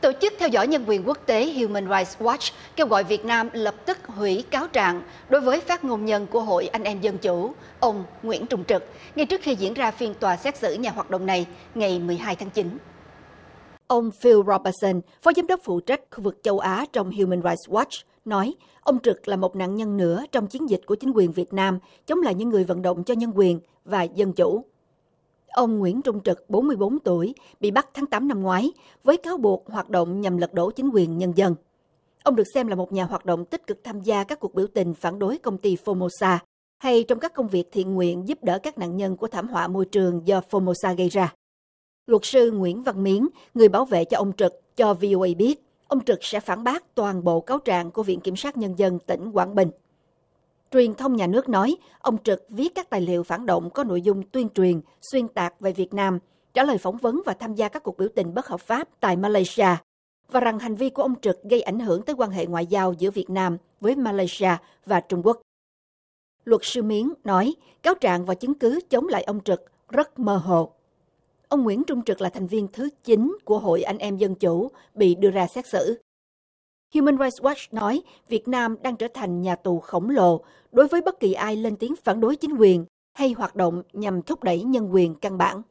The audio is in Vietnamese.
Tổ chức theo dõi nhân quyền quốc tế Human Rights Watch kêu gọi Việt Nam lập tức hủy cáo trạng đối với phát ngôn nhân của Hội Anh em Dân Chủ, ông Nguyễn Trung Trực, ngay trước khi diễn ra phiên tòa xét xử nhà hoạt động này ngày 12 tháng 9. Ông Phil Robertson, phó giám đốc phụ trách khu vực châu Á trong Human Rights Watch, nói ông Trực là một nạn nhân nữa trong chiến dịch của chính quyền Việt Nam chống lại những người vận động cho nhân quyền và dân chủ. Ông Nguyễn Trung Trực, 44 tuổi, bị bắt tháng 8 năm ngoái với cáo buộc hoạt động nhằm lật đổ chính quyền nhân dân. Ông được xem là một nhà hoạt động tích cực tham gia các cuộc biểu tình phản đối công ty Formosa hay trong các công việc thiện nguyện giúp đỡ các nạn nhân của thảm họa môi trường do Formosa gây ra. Luật sư Nguyễn Văn Miến, người bảo vệ cho ông Trực, cho VOA biết ông Trực sẽ phản bác toàn bộ cáo trạng của Viện Kiểm sát Nhân dân tỉnh Quảng Bình. Truyền thông nhà nước nói, ông Trực viết các tài liệu phản động có nội dung tuyên truyền, xuyên tạc về Việt Nam, trả lời phỏng vấn và tham gia các cuộc biểu tình bất hợp pháp tại Malaysia, và rằng hành vi của ông Trực gây ảnh hưởng tới quan hệ ngoại giao giữa Việt Nam với Malaysia và Trung Quốc. Luật sư Miến nói, cáo trạng và chứng cứ chống lại ông Trực rất mơ hồ. Ông Nguyễn Trung Trực là thành viên thứ 9 của Hội Anh em Dân Chủ bị đưa ra xét xử. Human Rights Watch nói Việt Nam đang trở thành nhà tù khổng lồ đối với bất kỳ ai lên tiếng phản đối chính quyền hay hoạt động nhằm thúc đẩy nhân quyền căn bản.